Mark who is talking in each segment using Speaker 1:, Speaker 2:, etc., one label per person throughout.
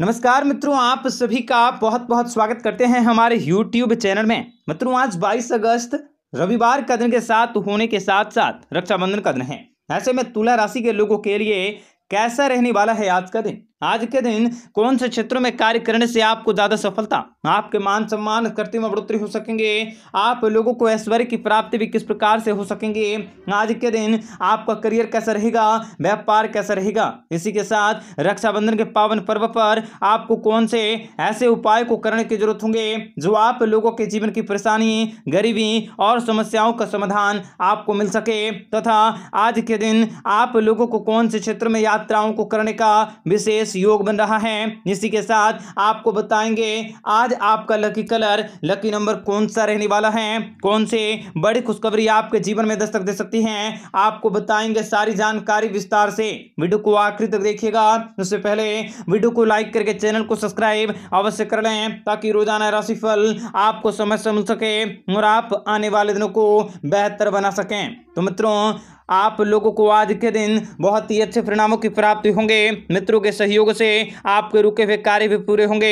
Speaker 1: नमस्कार मित्रों आप सभी का बहुत बहुत स्वागत करते हैं हमारे YouTube चैनल में मित्रों आज 22 अगस्त रविवार का दिन के साथ होने के साथ साथ रक्षाबंधन का दिन है ऐसे में तुला राशि के लोगों के लिए कैसा रहने वाला है आज का दिन आज के दिन कौन से क्षेत्रों में कार्य करने से आपको ज़्यादा सफलता आपके मान सम्मान करते में बढ़ोतरी हो सकेंगे आप लोगों को ऐश्वर्य की प्राप्ति भी किस प्रकार से हो सकेंगे आज के दिन आपका करियर कैसा रहेगा व्यापार कैसा रहेगा इसी के साथ रक्षाबंधन के पावन पर्व पर आपको कौन से ऐसे उपाय को करने की जरूरत होंगे जो आप लोगों के जीवन की परेशानी गरीबी और समस्याओं का समाधान आपको मिल सके तथा आज के दिन आप लोगों को कौन से क्षेत्र में यात्राओं को करने का विशेष योग बन रहा है इसी के साथ आपको बताएंगे आज आपका लकी कलर लकी नंबर कौन सा रहने वाला है कौन से बड़ी खुशखबरी आपके जीवन में दस्तक दे सकती है आपको बताएंगे सारी जानकारी विस्तार से वीडियो को आखिरी तक देखिएगा उससे पहले वीडियो को लाइक करके चैनल को सब्सक्राइब अवश्य कर लें ताकि रोजाना राशिफल आपको समय से मिल सके और आप आने वाले दिनों को बेहतर बना सकें तो मित्रों आप लोगों को आज के दिन बहुत ही अच्छे परिणामों की प्राप्ति होंगे मित्रों के सहयोग से आपके रुके हुए कार्य भी पूरे होंगे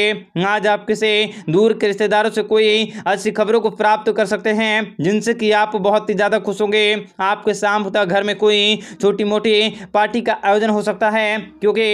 Speaker 1: आज आप किसे दूर के रिश्तेदारों से कोई अच्छी खबरों को प्राप्त कर सकते हैं जिनसे कि आप बहुत ही ज़्यादा खुश होंगे आपके शाम तक घर में कोई छोटी मोटी पार्टी का आयोजन हो सकता है क्योंकि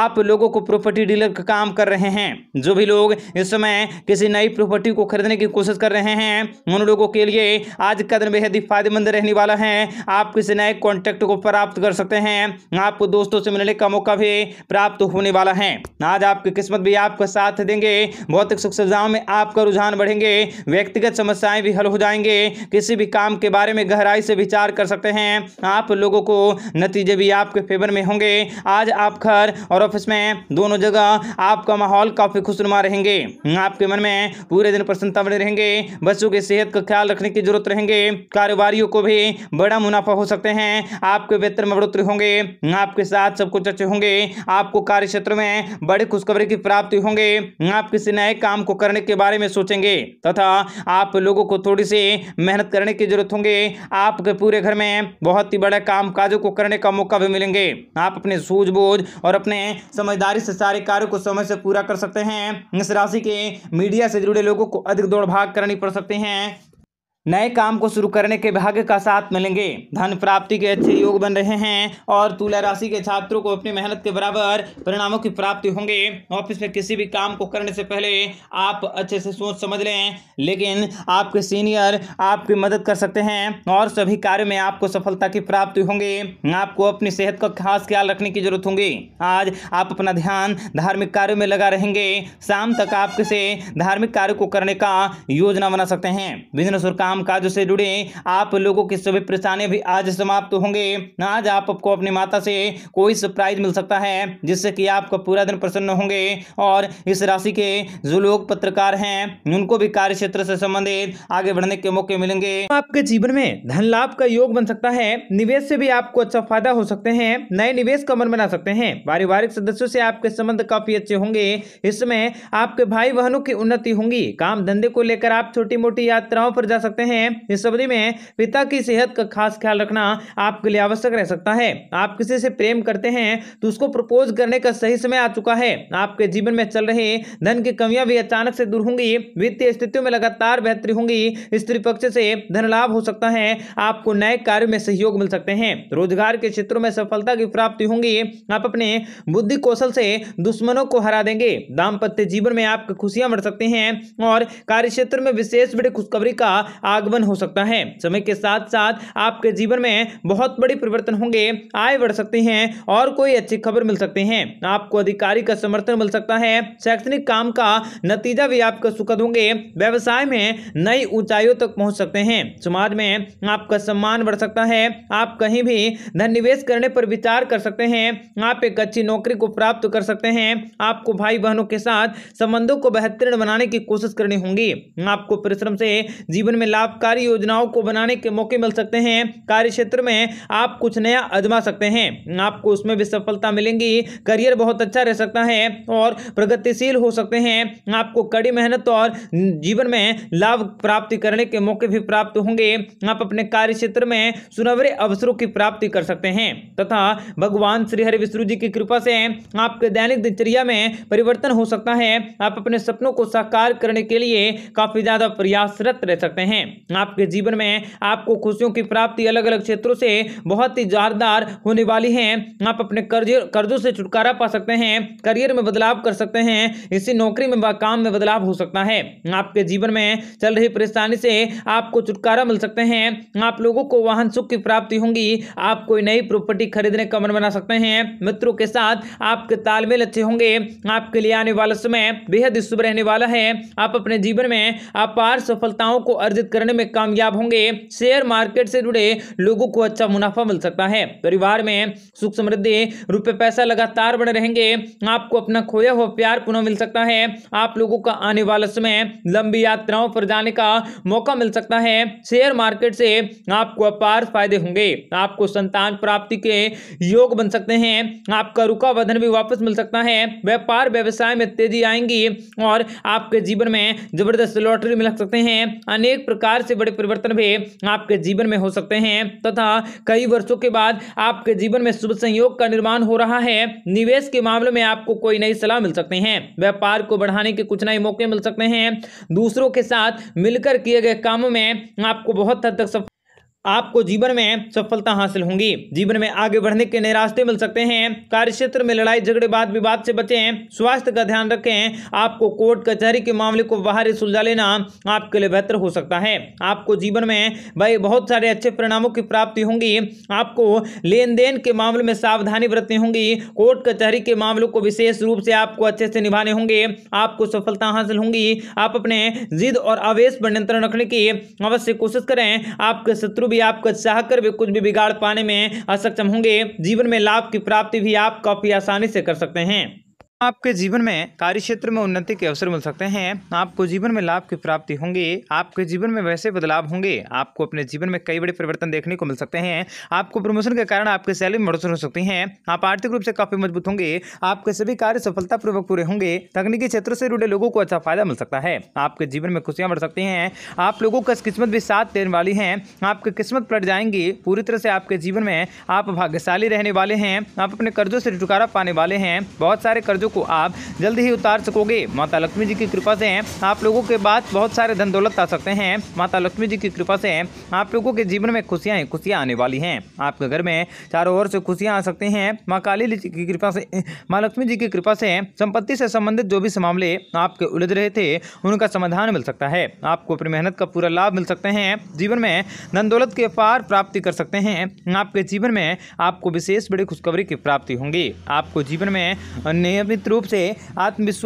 Speaker 1: आप लोगों को प्रॉपर्टी डीलर का काम कर रहे हैं जो भी लोग इस समय किसी नई प्रॉपर्टी को खरीदने की कोशिश कर रहे हैं उन लोगों के लिए आज का दिन बेहद ही फायदेमंद रहने वाला है आप किसी नए कॉन्ट्रैक्ट को प्राप्त कर सकते हैं आपको दोस्तों से मिलने का मौका भी प्राप्त होने वाला है आज आपकी किस्मत भी आपका साथ देंगे भौतिक सुख सुविधाओं में आपका रुझान बढ़ेंगे व्यक्तिगत समस्याएं भी हल हो जाएंगे किसी भी काम के बारे में गहराई से विचार कर सकते हैं आप लोगों को नतीजे भी आपके फेवर में होंगे आज आप घर और ऑफिस में दोनों जगह आपका माहौल काफी खुशनुमा रहेंगे आपके मन में पूरे दिन प्रसन्नता बने रहेंगे बच्चों की सेहत का ख्याल रखने की जरूरत रहेंगे कारोबारियों को भी बड़ा मुनाफा हो सकता सकते हैं आपके वेतन में बढ़ोतरी होंगे आपके साथ सब कुछ अच्छे होंगे आपको कार्य क्षेत्र में बड़े खुशखबरी की प्राप्ति होंगे आप किसी नए काम को करने के बारे में सोचेंगे तथा आप लोगों को थोड़ी सी मेहनत करने की जरूरत होंगे आपके पूरे घर में बहुत ही बड़े काम काजों को करने का मौका भी मिलेंगे आप अपने सूझबूझ और अपने समझदारी से सारे कार्य को समय से पूरा कर सकते हैं इस राशि के मीडिया से जुड़े लोगों को अधिक दौड़ भाग करनी पड़ सकती हैं नए काम को शुरू करने के भाग्य का साथ मिलेंगे धन प्राप्ति के अच्छे योग बन रहे हैं और तुला राशि के छात्रों को अपनी मेहनत के बराबर परिणामों की प्राप्ति होंगे ऑफिस में किसी भी काम को करने से पहले आप अच्छे से सोच समझ लें लेकिन आपके सीनियर आपकी मदद कर सकते हैं और सभी कार्य में आपको सफलता की प्राप्ति होंगे आपको अपनी सेहत का खास ख्याल रखने की जरूरत होंगी आज आप अपना ध्यान धार्मिक कार्यो में लगा रहेंगे शाम तक आप किसी धार्मिक कार्य को करने का योजना बना सकते हैं बिजनेस और काम काम से जुड़े आप लोगों की सभी परेशानियां भी आज समाप्त होंगे आज आपको अपनी माता से कोई सरप्राइज मिल सकता है जिससे कि आपका पूरा दिन प्रसन्न होंगे और इस राशि के जो लोग पत्रकार हैं उनको भी कार्य क्षेत्र से संबंधित आगे बढ़ने के मौके मिलेंगे आपके जीवन में धन लाभ का योग बन सकता है निवेश से भी आपको अच्छा फायदा हो सकते हैं नए निवेश का मन बना सकते हैं पारिवारिक सदस्यों से आपके संबंध काफी अच्छे होंगे इसमें आपके भाई बहनों की उन्नति होंगी काम धंधे को लेकर आप छोटी मोटी यात्राओं पर जा सकते हैं हैं इस अवधि में पिता की सेहत का खास ख्याल रखना आपके लिए आवश्यक रह सकता है आप किसी से प्रेम करते हैं तो उसको प्रपोज करने का सही समय आ चुका है आपके जीवन में चल रहे धन की कमियां भी अचानक से दूर होंगी वित्तीय स्थितियों में लगातार बेहतरी होंगी स्त्री पक्ष से धन लाभ हो सकता है आपको नए कार्य में सहयोग मिल सकते हैं रोजगार के क्षेत्रों में सफलता की प्राप्ति होंगी आप अपने बुद्धि कौशल से दुश्मनों को हरा देंगे दाम्पत्य जीवन में आपकी खुशियां बढ़ सकती हैं और कार्य क्षेत्र में विशेष बड़ी खुशखबरी का आगमन हो सकता है समय के साथ साथ आपके जीवन में बहुत बड़े परिवर्तन होंगे आय बढ़ सकते हैं और कोई अच्छी खबर मिल सकते हैं आपको अधिकारी का समर्थन मिल सकता है शैक्षणिक काम का नतीजा भी आपका सुखद होंगे व्यवसाय में नई ऊंचाइयों तक पहुंच सकते हैं समाज में आपका सम्मान बढ़ सकता है आप कहीं भी धन निवेश करने पर विचार कर सकते हैं आप एक अच्छी नौकरी को प्राप्त कर सकते हैं आपको भाई बहनों के साथ संबंधों को बेहतरीन बनाने की कोशिश करनी होगी आपको परिश्रम से जीवन में लाभकारी योजनाओं को बनाने के मौके मिल सकते हैं कार्य क्षेत्र में आप कुछ नया अजमा सकते हैं आपको उसमें भी सफलता मिलेंगी करियर बहुत अच्छा रह सकता है और प्रगतिशील हो सकते हैं आपको कड़ी मेहनत और जीवन में लाभ प्राप्ति करने के मौके भी प्राप्त होंगे आप अपने कार्य क्षेत्र में सुनवरे अवसरों की प्राप्ति कर सकते हैं तथा भगवान श्री हरि विष्णु जी की कृपा से आपके दैनिक दिनचर्या में परिवर्तन हो सकता है आप अपने सपनों को साकार करने के लिए काफी ज्यादा प्रयासरत रह सकते हैं आपके जीवन में आपको खुशियों की प्राप्ति अलग अलग क्षेत्रों से बहुत ही ज़ारदार होने वाली है आप अपने कर्ज कर्जों से छुटकारा पा सकते हैं करियर में बदलाव कर सकते हैं इसी नौकरी में काम में बदलाव हो सकता है आपके जीवन में चल रही परेशानी से आपको छुटकारा मिल सकते हैं आप लोगों को वाहन सुख की प्राप्ति होंगी आप कोई नई प्रॉपर्टी खरीदने का मन बना सकते हैं मित्रों के साथ आपके तालमेल अच्छे होंगे आपके लिए आने वाला समय बेहद शुभ रहने वाला है आप अपने जीवन में अपार सफलताओं को अर्जित करने में कामयाब होंगे शेयर मार्केट से जुड़े लोगों को अच्छा मुनाफा मिल सकता है परिवार में सुख समृद्धि रुपये पैसा लगातार बढ़ रहेंगे आपको अपना खोया हुआ प्यार पुनः मिल सकता है आप लोगों का आने वाला समय लंबी यात्राओं पर जाने का मौका मिल सकता है शेयर मार्केट से आपको अपार फायदे होंगे आपको संतान प्राप्ति के योग बन सकते हैं आपका रुका वधन भी वापस मिल सकता है व्यापार व्यवसाय में तेजी आएंगी और आपके जीवन में जबरदस्त लॉटरी मिल सकते हैं अनेक प्रकार प्रकार से बड़े परिवर्तन भी आपके जीवन में हो सकते हैं तथा कई वर्षों के बाद आपके जीवन में शुभ संयोग का निर्माण हो रहा है निवेश के मामले में आपको कोई नई सलाह मिल सकती है व्यापार को बढ़ाने के कुछ नए मौके मिल सकते हैं दूसरों के साथ मिलकर किए गए कामों में आपको बहुत हद तक सफल आपको जीवन में सफलता हासिल होगी जीवन में आगे बढ़ने के नए रास्ते मिल सकते हैं कार्य क्षेत्र में लड़ाई झगड़े बाद विवाद से बचें स्वास्थ्य का ध्यान रखें आपको कोर्ट कचहरी के मामले को बाहर सुलझा लेना आपके लिए बेहतर हो सकता है आपको जीवन में भाई बहुत सारे अच्छे परिणामों की प्राप्ति होंगी आपको लेन देन के मामले में सावधानी बरतनी होंगी कोर्ट कचहरी के मामलों को विशेष रूप से आपको अच्छे से निभाने होंगे आपको सफलता हासिल होंगी आप अपने जिद और आवेश पर नियंत्रण रखने की अवश्य कोशिश करें आपके शत्रु भी आपको चाहकर भी कुछ भी बिगाड़ पाने में असक्षम होंगे जीवन में लाभ की प्राप्ति भी आप काफ़ी आसानी से कर सकते हैं आपके जीवन में कार्य क्षेत्र में उन्नति के अवसर मिल सकते हैं आपको जीवन में लाभ की प्राप्ति होंगे आपके जीवन में वैसे बदलाव होंगे आपको अपने जीवन में कई बड़े परिवर्तन देखने को मिल सकते हैं आपको प्रमोशन के कारण आपके सैलरी में बढ़ोतरी हो सकती है आप आर्थिक रूप से काफी मजबूत होंगे आपके सभी कार्य सफलतापूर्वक पूरे होंगे तकनीकी क्षेत्र से जुड़े लोगों को अच्छा फायदा मिल सकता है आपके जीवन में खुशियां बढ़ सकती हैं आप लोगों का किस्मत भी साथ देने वाली है आपकी किस्मत पलट जाएंगी पूरी तरह से आपके जीवन में आप भाग्यशाली रहने वाले हैं आप अपने कर्जों से छुटकारा पाने वाले हैं बहुत सारे कर्जों चीज़ों को आप जल्द ही उतार सकोगे माता लक्ष्मी जी की कृपा से आप लोगों के बाद बहुत सारे धन दौलत आ सकते हैं माता लक्ष्मी जी की कृपा से आप लोगों के जीवन में खुशियाँ ही खुशियाँ आने वाली हैं आपके घर में चारों ओर से खुशियाँ आ सकती हैं माँ काली की कृपा से माँ लक्ष्मी जी की कृपा से संपत्ति से संबंधित जो भी मामले आपके उलझ रहे थे उनका समाधान मिल सकता है आपको अपनी मेहनत का पूरा लाभ मिल सकते हैं जीवन में धन दौलत के पार प्राप्ति कर सकते हैं आपके जीवन में आपको विशेष बड़ी खुशखबरी की प्राप्ति होंगी आपको जीवन में नियमित निश्चित रूप से आत्मविश्वास